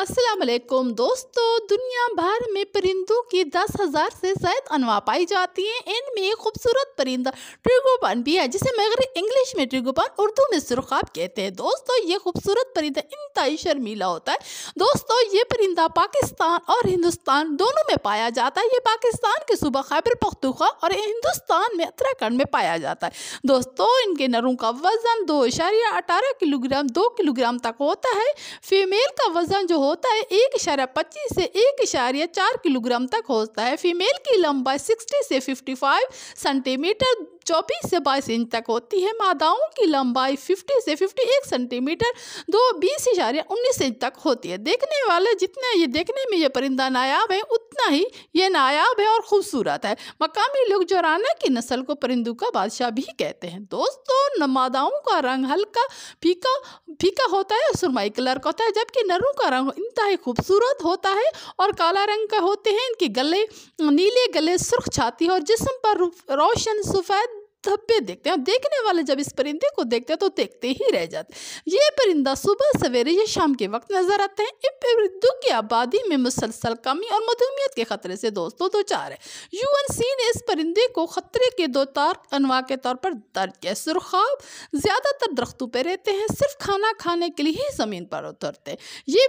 असलकुम दोस्तों दुनिया भर में परिंदों की दस हज़ार से ज़ायद अनवा पाई जाती हैं इनमें एक खूबसूरत परिंदा ट्रिगोपन भी है जिसे मगर इंग्लिश में ट्रिगोपन उर्दू में सुरखाब कहते हैं दोस्तों ये खूबसूरत परिंदा इंतई शर्मीला होता है दोस्तों ये परिंदा पाकिस्तान और हिंदुस्तान दोनों में पाया जाता है ये पाकिस्तान के सूबा खैबर पख्तूखा और हिंदुस्तान में उत्तराखंड में पाया जाता है दोस्तों इनके नरों का वज़न दो इशारिया अठारह किलोग्राम दो किलोग्राम तक होता है फीमेल का वज़न जो होता है एक इशारा पच्चीस से एक इशारिया चार किलोग्राम तक होता है फीमेल की लंबाई सिक्सटी से फिफ्टी फाइव सेंटीमीटर चौबीस से बाईस इंच तक होती है मादाओं की लंबाई फिफ्टी से फिफ्टी एक सेंटीमीटर दो बीस इशारे उन्नीस इंच तक होती है देखने वाले जितने ये देखने में ये परिंदा नायाब है इतना ही ये नायाब है और ख़ूबसूरत है मकामी लोग जोराना की नस्ल को परिंदों का बादशाह भी कहते हैं दोस्तों नमादाओं का रंग हल्का फीका फीका होता है और सुरमाई कलर का होता है जबकि नरों का रंग ही खूबसूरत होता है और काला रंग का होते हैं इनके गले नीले गले सुर्ख छाती और जिसम पर रोशन सफ़ेद धब्बे देखते हैं देखने वाले जब इस परिंदे को देखते हैं तो देखते ही रह जाते ये परिंदा सुबह सवेरे या शाम के वक्त नजर आते हैं इन परिंदों की आबादी में मुसलसल कमी और मधुमियत के खतरे से दोस्तों दो चार है यूएनसी ने इस परिंदे को खतरे के दो तार अनवा के तौर पर दर्ज किया सुरखाब ज़्यादातर दरख्तों पर रहते हैं सिर्फ खाना खाने के लिए ही ज़मीन पर उतरते हैं ये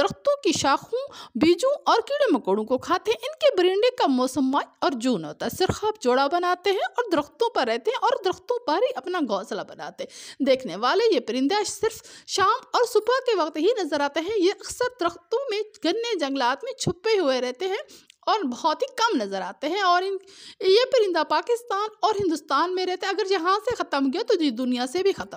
दरख्तों की शाखों बीजों और कीड़े मकोड़ों को खाते हैं इनके परिंदे का मौसम मई और जून होता है सिरखाब जोड़ा बनाते हैं और दरख्त दरख्तों पर रहते हैं और दरख्तों पर ही अपना घोंसला बनाते हैं देखने वाले ये परिंदा सिर्फ शाम और सुबह के वक्त ही नज़र आते हैं ये अक्सर दरख्तों में गन्ने जंगलात में छुपे हुए रहते हैं और बहुत ही कम नज़र आते हैं और इन ये परिंदा पाकिस्तान और हिंदुस्तान में रहते हैं अगर यहाँ से ख़त्म गया तो दुनिया से भी ख़त्म